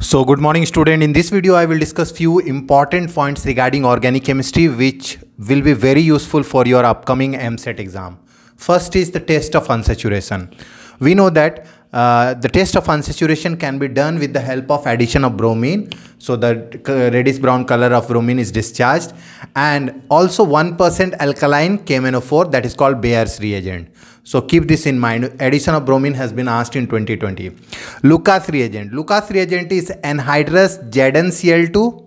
So good morning student. In this video I will discuss few important points regarding organic chemistry which will be very useful for your upcoming MSET exam. First is the test of unsaturation. We know that uh, the test of unsaturation can be done with the help of addition of bromine. So the reddish brown color of bromine is discharged and also 1% alkaline KMNO4 that is called Bayer's reagent. So keep this in mind. Addition of bromine has been asked in 2020. Lucas reagent. Lucas reagent is anhydrous ZnCl2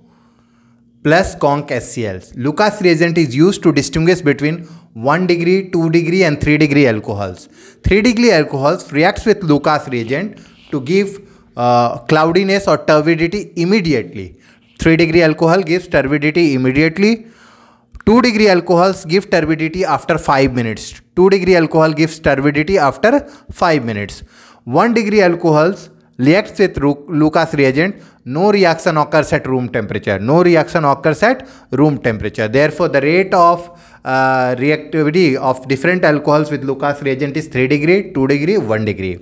plus conch Lucas reagent is used to distinguish between 1 degree, 2 degree and 3 degree alcohols. 3 degree alcohols reacts with Lucas reagent to give uh, cloudiness or turbidity immediately. 3 degree alcohol gives turbidity immediately. 2 degree alcohols give turbidity after 5 minutes. 2 degree alcohol gives turbidity after 5 minutes. 1 degree alcohols reacts with Lucas reagent, no reaction occurs at room temperature. No reaction occurs at room temperature. Therefore, the rate of uh, reactivity of different alcohols with Lucas reagent is 3 degree, 2 degree, 1 degree.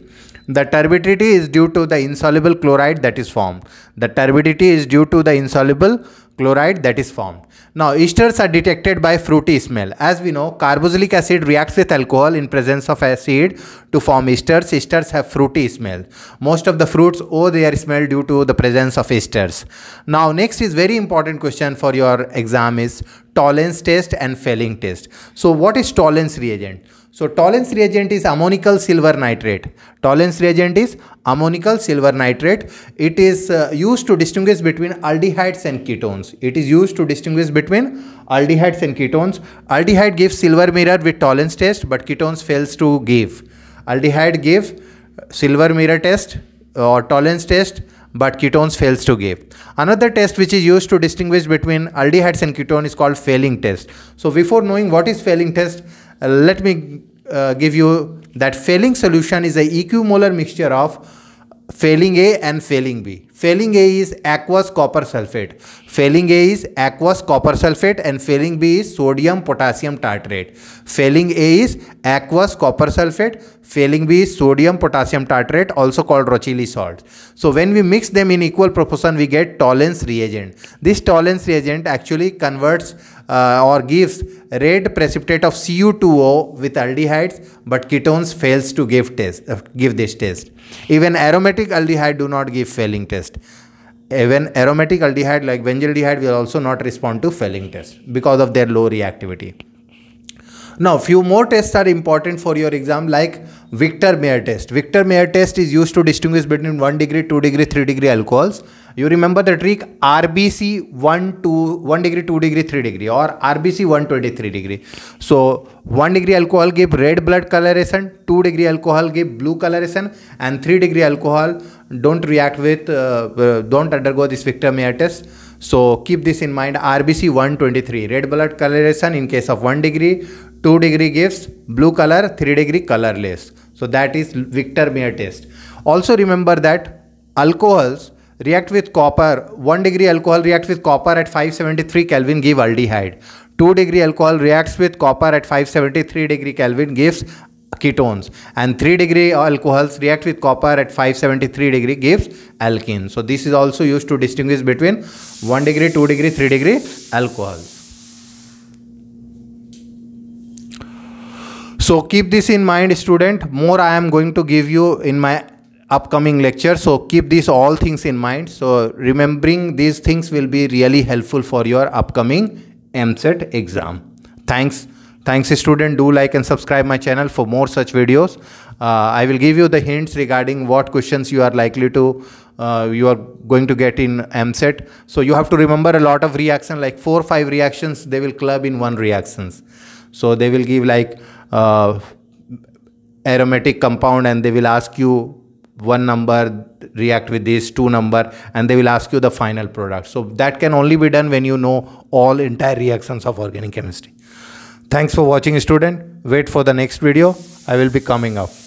The turbidity is due to the insoluble chloride that is formed. The turbidity is due to the insoluble chloride that is formed. Now esters are detected by fruity smell. As we know, carboxylic acid reacts with alcohol in presence of acid to form esters. Esters have fruity smell. Most of the fruits owe their smell due to the presence of esters. Now next is very important question for your exam is tolerance test and failing test. So what is tolerance reagent? So tolerance reagent is ammonical silver nitrate. Tolerance reagent is ammonical silver nitrate. It is uh, used to distinguish between aldehydes and ketones. It is used to distinguish between aldehydes and ketones. Aldehyde gives silver mirror with tolerance test, but ketones fails to give. Aldehyde gives silver mirror test uh, or tolerance test, but ketones fails to give. Another test which is used to distinguish between aldehydes and ketone is called failing test. So before knowing what is failing test, uh, let me uh, give you that failing solution is a equimolar mixture of failing A and failing B. Failing A is aqueous copper sulfate. Failing A is aqueous copper sulfate and failing B is sodium potassium tartrate. Failing A is aqueous copper sulfate. Failing B is sodium potassium tartrate also called Rochili salts. So when we mix them in equal proportion we get tollens reagent. This tollens reagent actually converts uh, or gives red precipitate of cu2o with aldehydes but ketones fails to give test uh, give this test even aromatic aldehyde do not give failing test even aromatic aldehyde like benzaldehyde will also not respond to failing test because of their low reactivity now, few more tests are important for your exam like Victor Mayer test. Victor Mayer test is used to distinguish between 1 degree, 2 degree, 3 degree alcohols you remember the trick RBC 1, 2, 1 degree, 2 degree, 3 degree or RBC 123 degree. So 1 degree alcohol give red blood coloration, 2 degree alcohol give blue coloration and 3 degree alcohol don't react with, uh, uh don't undergo this Victor-Meyer test. So keep this in mind RBC 123 red blood coloration in case of 1 degree 2 degree gives blue color 3 degree colorless. So that is Victor Meyer test. Also remember that alcohols react with copper 1 degree alcohol reacts with copper at 573 kelvin give aldehyde 2 degree alcohol reacts with copper at 573 degree kelvin gives ketones and 3 degree alcohols react with copper at 573 degree gives alkenes so this is also used to distinguish between 1 degree 2 degree 3 degree alcohols so keep this in mind student more i am going to give you in my upcoming lecture so keep these all things in mind so remembering these things will be really helpful for your upcoming mset exam thanks thanks student do like and subscribe my channel for more such videos uh, i will give you the hints regarding what questions you are likely to uh, you are going to get in mset so you have to remember a lot of reaction like four or five reactions they will club in one reactions so they will give like uh, aromatic compound and they will ask you one number react with this two number and they will ask you the final product so that can only be done when you know all entire reactions of organic chemistry thanks for watching student wait for the next video i will be coming up